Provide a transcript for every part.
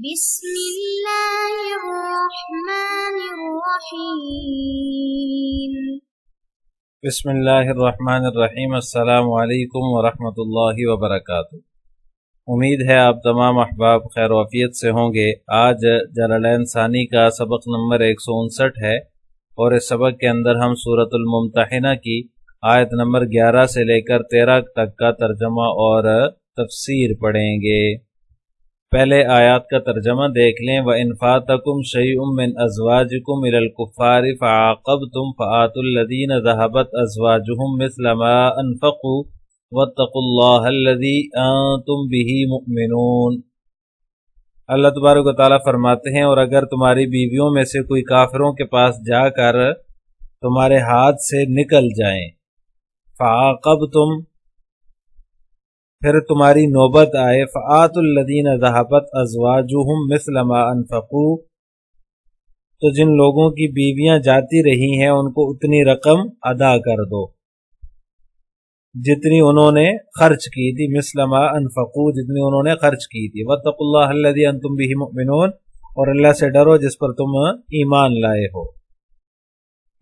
بسم اللہ بسم اللہ الرحیم السلام علیکم ورحمة الله اللہ وبرکاتہ امید ہے آپ تمام احباب خیر وافیت سے ہوں گے آج جلالین ثانی کا سبق نمبر ایک سو انسٹھ ہے اور اس سبق کے اندر ہم صورت الممتحنہ کی آیت نمبر گیارہ سے لے کر تیرہ تک کا ترجمہ اور تفسیر پڑھیں گے پہلے آیات کا ترجمہ دیکھ لیں و ذہبت ازواج امواج مرالفار و تق اللہ تبارک و تعالیٰ فرماتے ہیں اور اگر تمہاری بیویوں میں سے کوئی کافروں کے پاس جا کر تمہارے ہاتھ سے نکل جائیں فعقب تم پھر تمہاری نوبت آئے فعت الدین جو ہم مسلم انفقو تو جن لوگوں کی بیویاں جاتی رہی ہیں ان کو اتنی رقم ادا کر دو جتنی انہوں نے خرچ کی تھی مسلم انفقو جتنی انہوں نے خرچ کی تھی وطق اللہ اللہ تم بھی مؤمنون اور اللہ سے ڈرو جس پر تم ایمان لائے ہو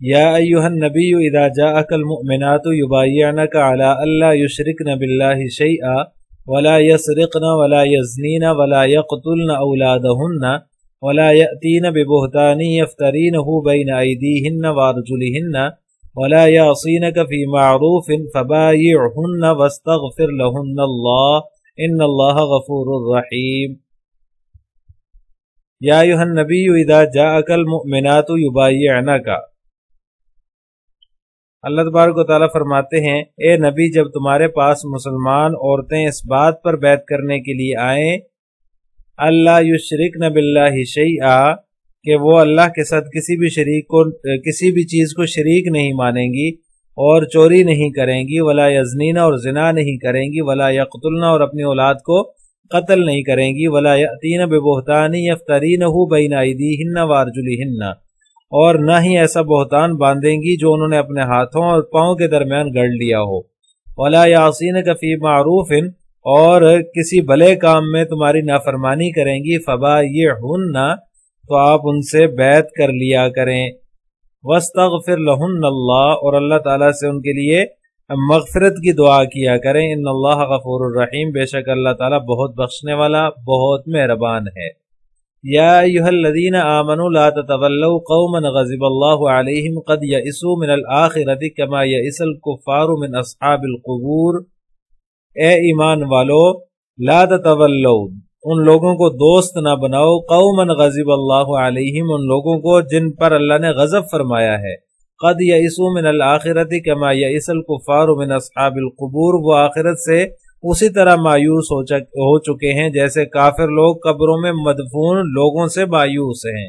يا أيها النبي إذا جاءك المؤمنات يبايعنك على ألا يشركن بالله شيئا ولا يسرقن ولا يزنين ولا يقتلن أولادهن ولا يأتين ببهتان يفترينه بين أيديهن وأرجلهن ولا يعصينك في معروف فبايعهن واستغفر لهن الله إن الله غفور رحيم يا أيها النبي إذا جاءك المؤمنات يبايعنك اللہ تبارک و تعالیٰ فرماتے ہیں اے نبی جب تمہارے پاس مسلمان عورتیں اس بات پر بیت کرنے کے لیے آئیں اللہ نب اللہ کہ وہ اللہ کے ساتھ کسی بھی شریک کو کسی بھی چیز کو شریک نہیں مانیں گی اور چوری نہیں کریں گی ولا یزنینا اور ذنا نہیں کریں گی ولا یقتلنا اور اپنی اولاد کو قتل نہیں کریں گی ولا یعنی بے بہتانی ہو بین ہو ہن وارجلی ہننا اور نہ ہی ایسا بہتان باندھیں گی جو انہوں نے اپنے ہاتھوں اور پاؤں کے درمیان گڑ لیا ہو اولا یاسین کفی معروف اور کسی بھلے کام میں تمہاری نافرمانی کریں گی فبا یہ ہن نہ تو آپ ان سے بیت کر لیا کریں وسط لہن اللہ اور اللہ تعالیٰ سے ان کے لیے مغفرت کی دعا کیا کریں ان اللہ غفور الرحیم بے شک اللہ تعالیٰ بہت بخشنے والا بہت مہربان ہے یا الذین آمنوا لا تتولوا قوما غزب اللہ علیہم قد من الآخرت کما الکفار من اصحاب القبور اے ایمان والو لا تتولوا ان لوگوں کو دوست نہ بناؤ قوما غزب اللہ علیہم ان لوگوں کو جن پر اللہ نے غزب فرمایا ہے قد من الآخرت کما یئس الكفار من اصحاب القبور وہ آخرت سے اسی طرح مایوس ہو چکے ہیں جیسے کافر لوگ قبروں میں مدفون لوگوں سے مایوس ہیں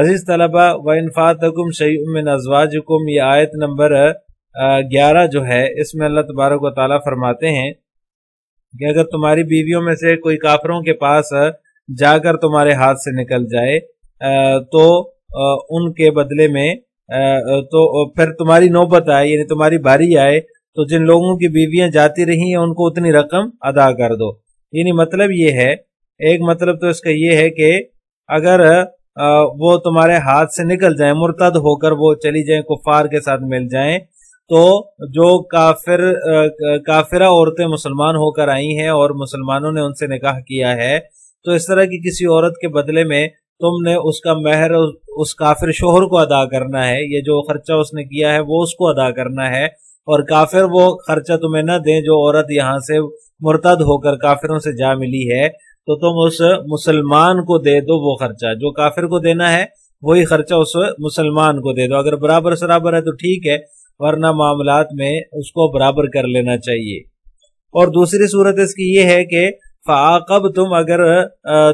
عزیز طلبہ و انفاطم یہ آیت نمبر گیارہ جو ہے اس میں اللہ تبارک و تعالیٰ فرماتے ہیں کہ اگر تمہاری بیویوں میں سے کوئی کافروں کے پاس جا کر تمہارے ہاتھ سے نکل جائے تو ان کے بدلے میں تو پھر تمہاری نوبت آئے یعنی تمہاری باری آئے تو جن لوگوں کی بیویاں جاتی رہی ہیں ان کو اتنی رقم ادا کر دو یعنی مطلب یہ ہے ایک مطلب تو اس کا یہ ہے کہ اگر وہ تمہارے ہاتھ سے نکل جائیں مرتد ہو کر وہ چلی جائیں کفار کے ساتھ مل جائیں تو جو کافر کافرہ عورتیں مسلمان ہو کر آئی ہیں اور مسلمانوں نے ان سے نکاح کیا ہے تو اس طرح کی کسی عورت کے بدلے میں تم نے اس کا مہر اس کافر شوہر کو ادا کرنا ہے یہ جو خرچہ اس نے کیا ہے وہ اس کو ادا کرنا ہے اور کافر وہ خرچہ تمہیں نہ دیں جو عورت یہاں سے مرتد ہو کر کافروں سے جا ملی ہے تو تم اس مسلمان کو دے دو وہ خرچہ جو کافر کو دینا ہے وہی خرچہ اس مسلمان کو دے دو اگر برابر سرابر ہے تو ٹھیک ہے ورنہ معاملات میں اس کو برابر کر لینا چاہیے اور دوسری صورت اس کی یہ ہے کہ فعاقب تم اگر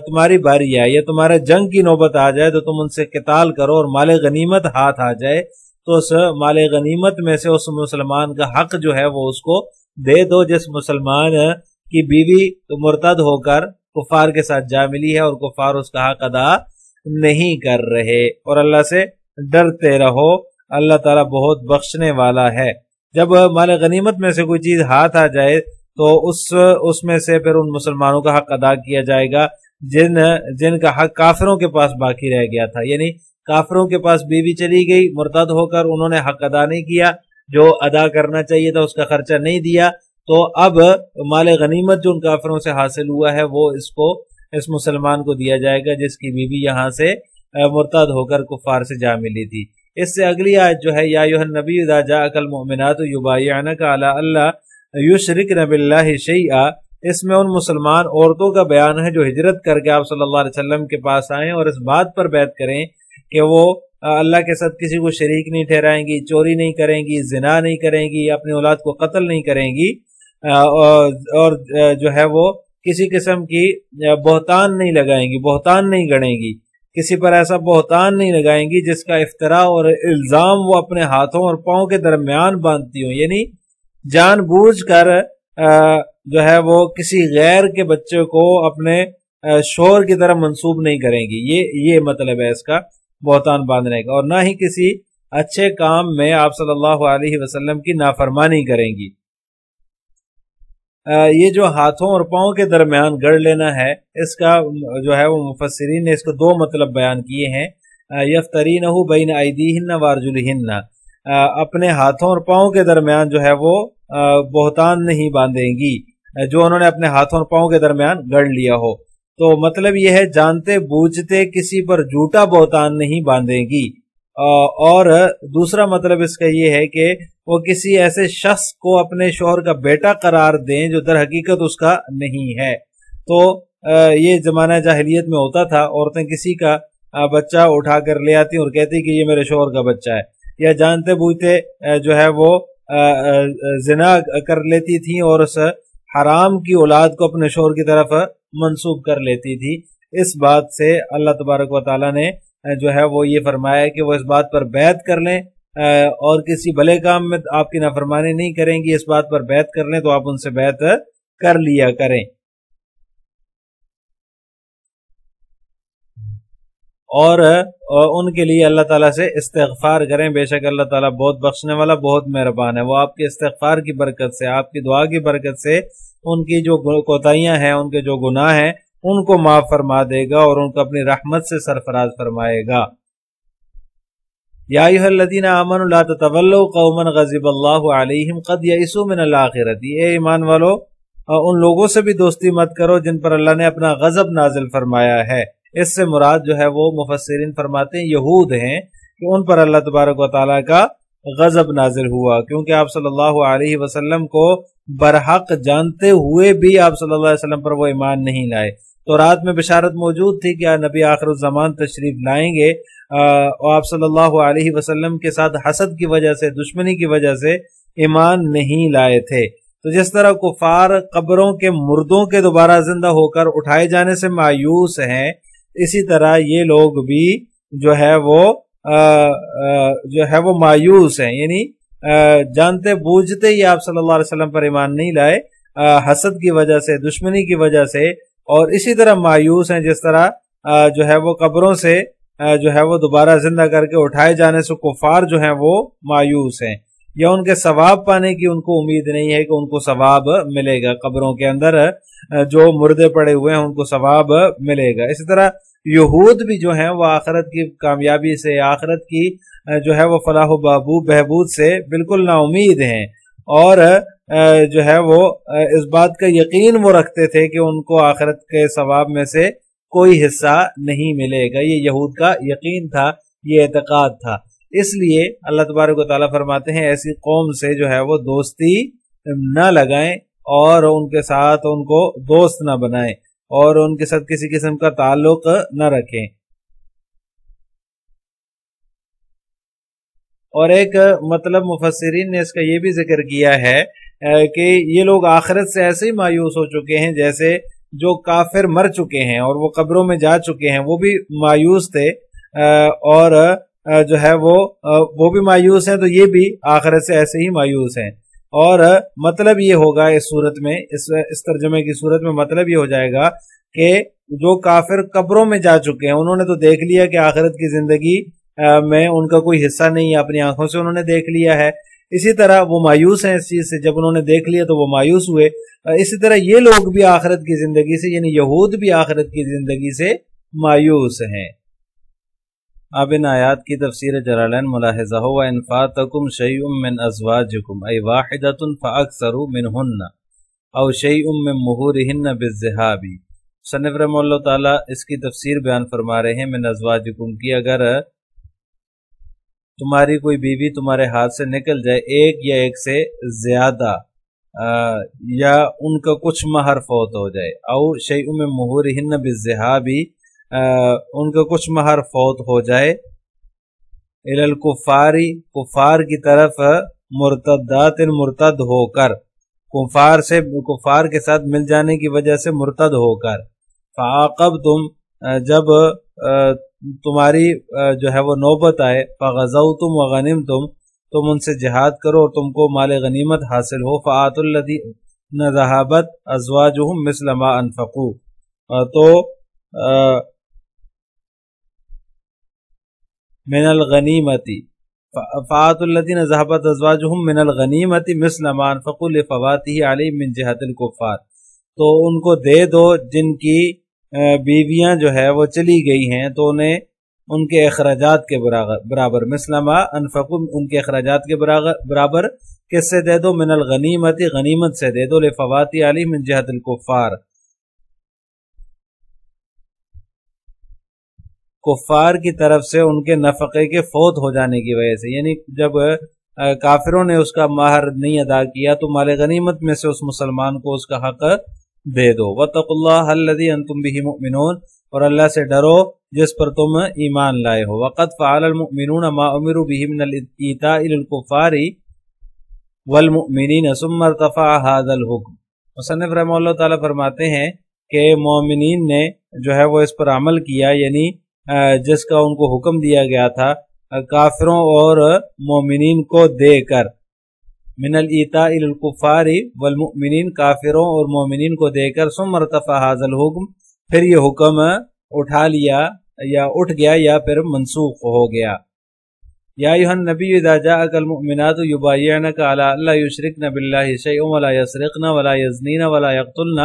تمہاری باری آئے یا تمہارے جنگ کی نوبت آ جائے تو تم ان سے قتال کرو اور مال غنیمت ہاتھ آ جائے تو اس مال غنیمت میں سے اس مسلمان کا حق جو ہے وہ اس کو دے دو جس مسلمان کی بیوی مرتد ہو کر کفار کے ساتھ جا ملی ہے اور کفار اس کا حق ادا نہیں کر رہے اور اللہ سے ڈرتے رہو اللہ تعالیٰ بہت بخشنے والا ہے جب مال غنیمت میں سے کوئی چیز ہاتھ آ جائے تو اس اس میں سے پھر ان مسلمانوں کا حق ادا کیا جائے گا جن جن کا حق کافروں کے پاس باقی رہ گیا تھا یعنی کافروں کے پاس بیوی چلی گئی مرتد ہو کر انہوں نے حق ادا نہیں کیا جو ادا کرنا چاہیے تھا اس کا خرچہ نہیں دیا تو اب مال غنیمت جو ان کافروں سے حاصل ہوا ہے وہ اس کو اس مسلمان کو دیا جائے گا جس کی بیوی یہاں سے مرتد ہو کر کفار سے جا ملی تھی اس سے اگلی آیت جو ہے یا یابی جا اکل مؤمنات یبایعنک کا اللہ یو شرک نبی اللہ اس میں ان مسلمان عورتوں کا بیان ہے جو ہجرت کر کے آپ صلی اللہ علیہ وسلم کے پاس آئیں اور اس بات پر بیعت کریں کہ وہ اللہ کے ساتھ کسی کو شریک نہیں ٹھہرائیں گی چوری نہیں کریں گی زنا نہیں کریں گی اپنی اولاد کو قتل نہیں کریں گی اور جو ہے وہ کسی قسم کی بہتان نہیں لگائیں گی بہتان نہیں گڑیں گی کسی پر ایسا بہتان نہیں لگائیں گی جس کا افطرا اور الزام وہ اپنے ہاتھوں اور پاؤں کے درمیان باندھتی ہوں یعنی جان بوجھ کر جو ہے وہ کسی غیر کے بچے کو اپنے شور کی طرح منسوب نہیں کریں گی یہ یہ مطلب ہے اس کا بہتان باندھنے کا اور نہ ہی کسی اچھے کام میں آپ صلی اللہ علیہ وسلم کی نافرمانی کریں گی یہ جو ہاتھوں اور پاؤں کے درمیان گڑ لینا ہے اس کا جو ہے وہ مفسرین نے اس کو دو مطلب بیان کیے ہیں یفترین بین ایدیہن وارج اپنے ہاتھوں اور پاؤں کے درمیان جو ہے وہ بہتان نہیں باندھیں گی جو انہوں نے اپنے ہاتھوں اور پاؤں کے درمیان گڑ لیا ہو تو مطلب یہ ہے جانتے بوجھتے کسی پر جھوٹا بہتان نہیں باندھے گی اور دوسرا مطلب اس کا یہ ہے کہ وہ کسی ایسے شخص کو اپنے شوہر کا بیٹا قرار دیں جو در حقیقت اس کا نہیں ہے تو یہ زمانہ جاہلیت میں ہوتا تھا عورتیں کسی کا بچہ اٹھا کر لے آتی اور کہتی کہ یہ میرے شوہر کا بچہ ہے یا جانتے بوجھتے جو ہے وہ زنا کر لیتی تھی اور اس حرام کی اولاد کو اپنے شوہر کی طرف منسوب کر لیتی تھی اس بات سے اللہ تبارک و تعالیٰ نے جو ہے وہ یہ فرمایا کہ وہ اس بات پر بیت کر لیں اور کسی بھلے کام میں آپ کی نافرمانی نہیں کریں گی اس بات پر بیت کر لیں تو آپ ان سے بیت کر لیا کریں اور ان کے لیے اللہ تعالیٰ سے استغفار کریں بے شک اللہ تعالیٰ بہت بخشنے والا بہت مہربان ہے وہ آپ کے استغفار کی برکت سے آپ کی دعا کی برکت سے ان کی جو کوتاہیاں ہیں ان کے جو گناہ ہیں ان کو معاف فرما دے گا اور ان کو اپنی رحمت سے سرفراز فرمائے گا یا اے ایمان والو ان لوگوں سے بھی دوستی مت کرو جن پر اللہ نے اپنا غزب نازل فرمایا ہے اس سے مراد جو ہے وہ مفسرین فرماتے ہیں یہود ہیں کہ ان پر اللہ تبارک و تعالیٰ کا غزب نازل ہوا کیونکہ آپ صلی اللہ علیہ وسلم کو برحق جانتے ہوئے بھی آپ صلی اللہ علیہ وسلم پر وہ ایمان نہیں لائے تو رات میں بشارت موجود تھی کہ نبی آخر الزمان تشریف لائیں گے آپ صلی اللہ علیہ وسلم کے ساتھ حسد کی وجہ سے دشمنی کی وجہ سے ایمان نہیں لائے تھے تو جس طرح کفار قبروں کے مردوں کے دوبارہ زندہ ہو کر اٹھائے جانے سے مایوس ہیں اسی طرح یہ لوگ بھی جو ہے وہ جو ہے وہ مایوس ہیں یعنی جانتے بوجھتے ہی آپ صلی اللہ علیہ وسلم پر ایمان نہیں لائے حسد کی وجہ سے دشمنی کی وجہ سے اور اسی طرح مایوس ہیں جس طرح جو ہے وہ قبروں سے جو ہے وہ دوبارہ زندہ کر کے اٹھائے جانے سے کفار جو ہیں وہ مایوس ہیں یا ان کے ثواب پانے کی ان کو امید نہیں ہے کہ ان کو ثواب ملے گا قبروں کے اندر جو مردے پڑے ہوئے ہیں ان کو ثواب ملے گا اسی طرح یہود بھی جو ہیں وہ آخرت کی کامیابی سے آخرت کی جو ہے وہ فلاح و بابو بہبود سے بالکل نا امید ہیں اور جو ہے وہ اس بات کا یقین وہ رکھتے تھے کہ ان کو آخرت کے ثواب میں سے کوئی حصہ نہیں ملے گا یہ یہود کا یقین تھا یہ اعتقاد تھا اس لیے اللہ تبارک و تعالیٰ فرماتے ہیں ایسی قوم سے جو ہے وہ دوستی نہ لگائیں اور ان کے ساتھ ان کو دوست نہ بنائیں اور ان کے ساتھ کسی قسم کا تعلق نہ رکھیں اور ایک مطلب مفسرین نے اس کا یہ بھی ذکر کیا ہے کہ یہ لوگ آخرت سے ایسے ہی مایوس ہو چکے ہیں جیسے جو کافر مر چکے ہیں اور وہ قبروں میں جا چکے ہیں وہ بھی مایوس تھے اور جو ہے وہ وہ بھی مایوس ہیں تو یہ بھی آخرت سے ایسے ہی مایوس ہیں اور مطلب یہ ہوگا اس صورت میں اس اس ترجمے کی صورت میں مطلب یہ ہو جائے گا کہ جو کافر قبروں میں جا چکے ہیں انہوں نے تو دیکھ لیا کہ آخرت کی زندگی میں ان کا کوئی حصہ نہیں ہے اپنی آنکھوں سے انہوں نے دیکھ لیا ہے اسی طرح وہ مایوس ہیں اس چیز سے جب انہوں نے دیکھ لیا تو وہ مایوس ہوئے اسی طرح یہ لوگ بھی آخرت کی زندگی سے یعنی یہود بھی آخرت کی زندگی سے مایوس ہیں اب ان آیات کی تفسیر جلالین ملاحظہ ہوا ان فاتکم شیئم من ازواجکم ای واحدتن فاکسرو منہن او شیئم من مہورہن بالزہابی سنف رحم اللہ تعالیٰ اس کی تفسیر بیان فرما رہے ہیں من ازواجکم کی اگر تمہاری کوئی بیوی تمہارے ہاتھ سے نکل جائے ایک یا ایک سے زیادہ یا ان کا کچھ مہر فوت ہو جائے او شیئم من مہورہن بالزہابی ان کا کچھ مہر فوت ہو جائے الکفاری کفار کی طرف مرتدات مرتد ہو کر کفار سے کفار کے ساتھ مل جانے کی وجہ سے مرتد ہو کر فعاقب تم جب تمہاری جو ہے وہ نوبت آئے فضو تم و غنیم تم تم ان سے جہاد کرو اور تم کو مال غنیمت حاصل ہو فعت الدی نہ ذہابت ازوا جو مسلم انفقو تو من الغنیمتی ذہبت اللہ من الغنیمتی مسلمان مسلمہ انفقو علی من جہت القفار تو ان کو دے دو جن کی بیویاں جو ہے وہ چلی گئی ہیں تو انہیں ان کے اخراجات کے برابر مسلمہ انفق ان کے اخراجات کے برابر کس سے دے دو من الغنیمتی غنیمت سے دے دو لفواتی علی من جہت القفار کفار کی طرف سے ان کے نفقے کے فوت ہو جانے کی وجہ سے یعنی جب کافروں نے اس کا ماہر نہیں ادا کیا تو مال غنیمت میں سے اس مسلمان کو اس کا حق دے دو وطق اللہ الدی انتم بھی مؤمنون اور اللہ سے ڈرو جس پر تم ایمان لائے ہو وقت فعال المؤمنون ما امروا به من الاطاع للكفار والمؤمنین ثم ارتفع هذا الحكم مصنف رحمہ اللہ تعالی فرماتے ہیں کہ مومنین نے جو ہے وہ اس پر عمل کیا یعنی جس کا ان کو حکم دیا گیا تھا کافروں اور مومنین کو دے کر من الیتا القفاری والمؤمنین کافروں اور مومنین کو دے کر سم مرتفع حاضل حکم پھر یہ حکم اٹھا لیا یا اٹھ گیا یا پھر منسوخ ہو گیا یا یوہن نبی اذا جاءک المؤمنات یبایعنک علی اللہ یشرکن باللہ شیعن ولا یسرقن ولا یزنین ولا یقتلن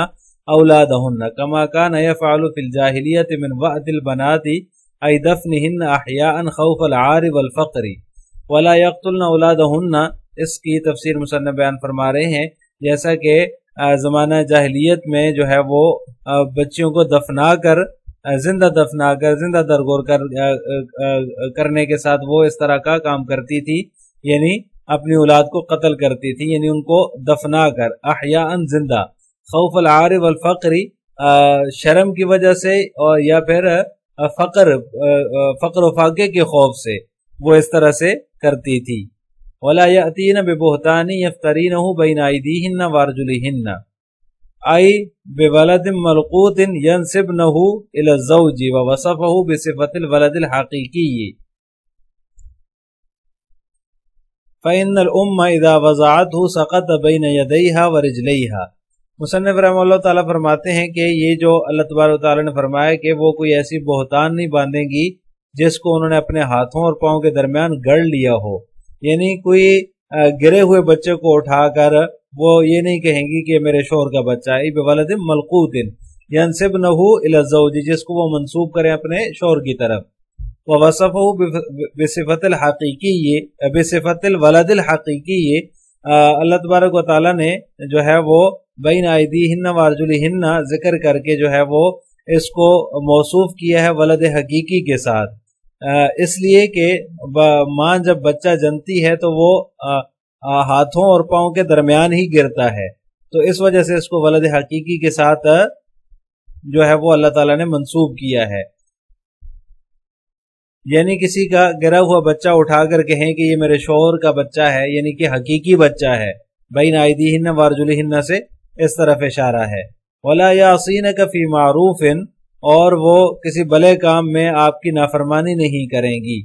اولادہن کما کانا یفعلو فی الجاہلیت من وعد البناتی اي دفنهن احياء خوف العار والفقر ولا يقتلن اولادهن اس کی تفسیر مصنف بیان فرما رہے ہیں جیسا کہ زمانہ جاہلیت میں جو ہے وہ بچیوں کو دفنا کر زندہ دفنا کر زندہ درگور کر کرنے کے ساتھ وہ اس طرح کا کام کرتی تھی یعنی اپنی اولاد کو قتل کرتی تھی یعنی ان کو دفنا کر احیاء زندہ خوف العار والفقر شرم کی وجہ سے اور یا پھر فقر فقر و فاقے کے خوف سے وہ اس طرح سے کرتی تھی ولا یاتین بے بہتانی یفترین ہوں بین آئی ہن وارجلی ہن آئی بے ولد ملقوط ینسب نہ وصف ہو بے صفت الولد الحقیقی فإن الأم إذا وضعته سقط بين يديها ورجليها مصنف رحمہ اللہ تعالیٰ فرماتے ہیں کہ یہ جو اللہ تعالیٰ نے فرمایا کہ وہ کوئی ایسی بہتان نہیں باندھے گی جس کو انہوں نے اپنے ہاتھوں اور پاؤں کے درمیان گڑ لیا ہو یعنی کوئی گرے ہوئے بچے کو اٹھا کر وہ یہ نہیں کہیں گی کہ میرے شوہر کا بچہ ملکوۃ یعن صبن جس کو وہ منسوب کریں اپنے شوہر کی طرف وہ بے صفت الولاد الحقیقی یہ اللہ تبارک و تعالیٰ نے جو ہے وہ بین آئی ہن وارجول ہن ذکر کر کے جو ہے وہ اس کو موصوف کیا ہے ولد حقیقی کے ساتھ اس لیے کہ ماں جب بچہ جنتی ہے تو وہ ہاتھوں اور پاؤں کے درمیان ہی گرتا ہے تو اس وجہ سے اس کو ولد حقیقی کے ساتھ جو ہے وہ اللہ تعالیٰ نے منسوب کیا ہے یعنی کسی کا گرا ہوا بچہ اٹھا کر کہیں کہ یہ میرے شوہر کا بچہ ہے یعنی کہ حقیقی بچہ ہے بین آئے ہن وارجلی ہن سے اس طرف اشارہ ہے ولا یاسین کفی معروف اور وہ کسی بلے کام میں آپ کی نافرمانی نہیں کریں گی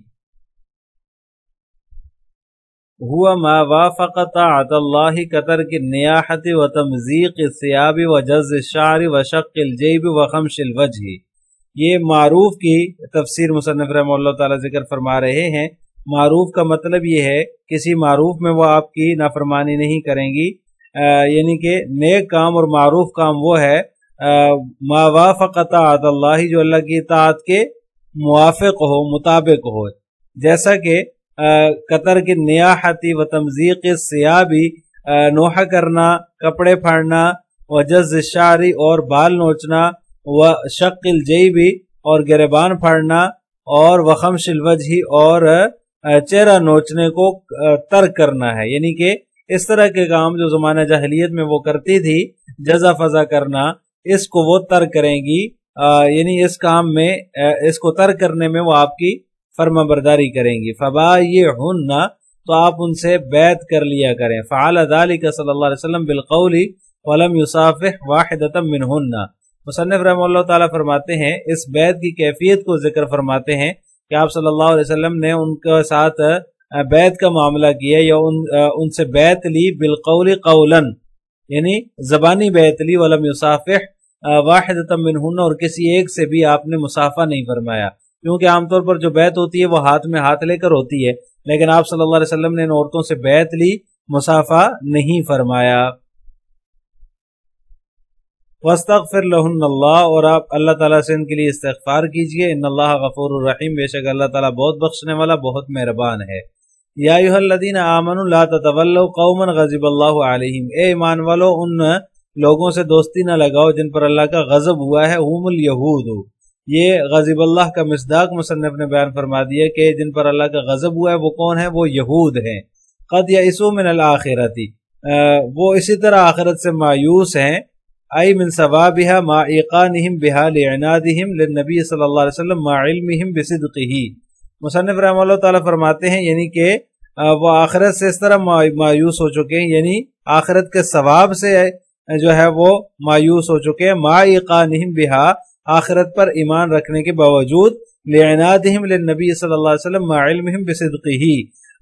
ہوا ما وافق طاعت اللہ قطر کی نیاحت و تمزیق سیاب و جز شعر و شق الجیب و خمش الوجہ یہ معروف کی تفسیر مصنف رحمہ اللہ تعالی ذکر فرما رہے ہیں معروف کا مطلب یہ ہے کسی معروف میں وہ آپ کی نافرمانی نہیں کریں گی یعنی کہ نیک کام اور معروف کام وہ ہے ما وافق اللہ کی اطاعت کے موافق ہو مطابق ہو جیسا کہ قطر کی نیاحتی و تمزیق سیاہ بھی کرنا کپڑے پھاڑنا و جز شعری اور بال نوچنا و شق بھی اور گریبان پھاڑنا اور وخمش الوجہی اور چہرہ نوچنے کو ترک کرنا ہے یعنی کہ اس طرح کے کام جو زمانہ میں وہ کرتی تھی جزا فضا کرنا اس کو وہ تر کریں گی یعنی اس اس کام میں کو تر کرنے میں وہ آپ کی فرما برداری کریں گی فبا یہ تو آپ ان سے بیت کر لیا کریں فعال کا صلی اللہ علیہ وسلم بالقول ولم یوساف واحد نا مصنف رحمہ اللہ تعالیٰ فرماتے ہیں اس بیت کی کیفیت کو ذکر فرماتے ہیں کہ آپ صلی اللہ علیہ وسلم نے ان کے ساتھ بیت کا معاملہ کیا یا ان سے بیت لی بالقول قولا یعنی زبانی بیت لی یصافح واحد اور کسی ایک سے بھی آپ نے مسافہ نہیں فرمایا کیونکہ عام طور پر جو بیت ہوتی ہے وہ ہاتھ میں ہاتھ لے کر ہوتی ہے لیکن آپ صلی اللہ علیہ وسلم نے ان عورتوں سے بیت لی مسافہ نہیں فرمایا وسطر لہن اللہ اور آپ اللہ تعالیٰ سے ان کے استغفار کیجئے اللہ غفور الرحیم بے شک اللہ تعالیٰ بہت بخشنے والا بہت مہربان ہے یا الدین امن اللہ تطول قومن غزیب اللہ علیہ اے ایمان والو ان لوگوں سے دوستی نہ لگاؤ جن پر اللہ کا غضب ہوا ہے، یہ غزیب اللہ کا مصداق مصنف نے بیان فرما دیا کہ جن پر اللہ کا غضب ہوا ہے وہ کون ہے وہ یہود ہیں قد من الآخرتی وہ اسی طرح آخرت سے مایوس ہیں من ما للنبی صلی اللہ علیہ وسلم ما بے صدقی مصنف رحمہ اللہ تعالیٰ فرماتے ہیں یعنی کہ وہ آخرت سے اس طرح مایوس ہو چکے ہیں یعنی آخرت کے ثواب سے جو ہے وہ مایوس ہو چکے ہیں ما نم بہا آخرت پر ایمان رکھنے کے باوجود صلی اللہ علیہ وسلم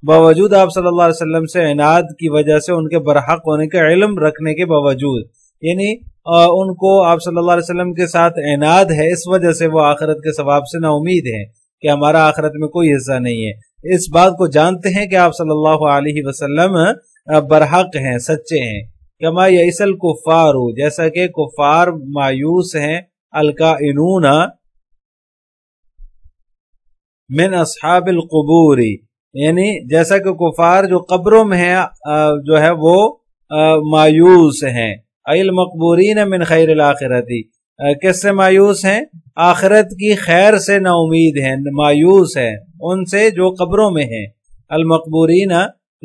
باوجود آپ صلی اللہ علیہ وسلم سے عناد کی وجہ سے ان کے برحق ہونے کے علم رکھنے کے باوجود یعنی ان کو آپ صلی اللہ علیہ وسلم کے ساتھ عناد ہے اس وجہ سے وہ آخرت کے ثواب سے نا امید ہیں کہ ہمارا آخرت میں کوئی حصہ نہیں ہے اس بات کو جانتے ہیں کہ آپ صلی اللہ علیہ وسلم برحق ہیں سچے ہیں کما یسل کفار ہو جیسا کہ کفار مایوس ہیں الکا من اصحاب القبوری یعنی جیسا کہ کفار جو قبروں میں ہیں جو ہے وہ مایوس ہیں المقبورین من خیر الاخرتی کس سے مایوس ہیں آخرت کی خیر سے نا امید ہیں مایوس ہیں ان سے جو قبروں میں ہیں المقبورین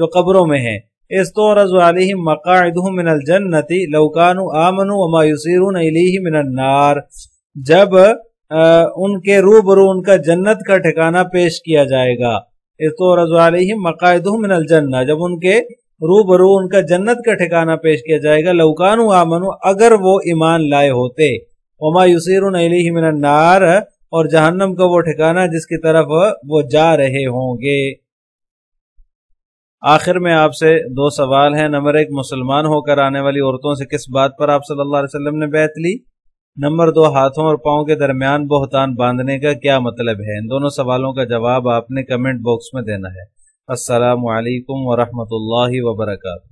جو قبروں میں ہیں اس تو رضو علیہ مقاعد من الجنتی لوکان جب ان کے روبرو ان کا جنت کا ٹھکانہ پیش کیا جائے گا تو رضو علیہ مقاعد من الجنت جب ان کے روبرو ان کا جنت کا ٹھکانہ پیش کیا جائے گا لوکان آمن اگر وہ ایمان لائے ہوتے من یوسیر اور جہنم کا وہ ٹھکانا جس کی طرف وہ جا رہے ہوں گے آخر میں آپ سے دو سوال ہیں نمبر ایک مسلمان ہو کر آنے والی عورتوں سے کس بات پر آپ صلی اللہ علیہ وسلم نے بیت لی نمبر دو ہاتھوں اور پاؤں کے درمیان بہتان باندھنے کا کیا مطلب ہے ان دونوں سوالوں کا جواب آپ نے کمنٹ باکس میں دینا ہے السلام علیکم ورحمۃ اللہ وبرکاتہ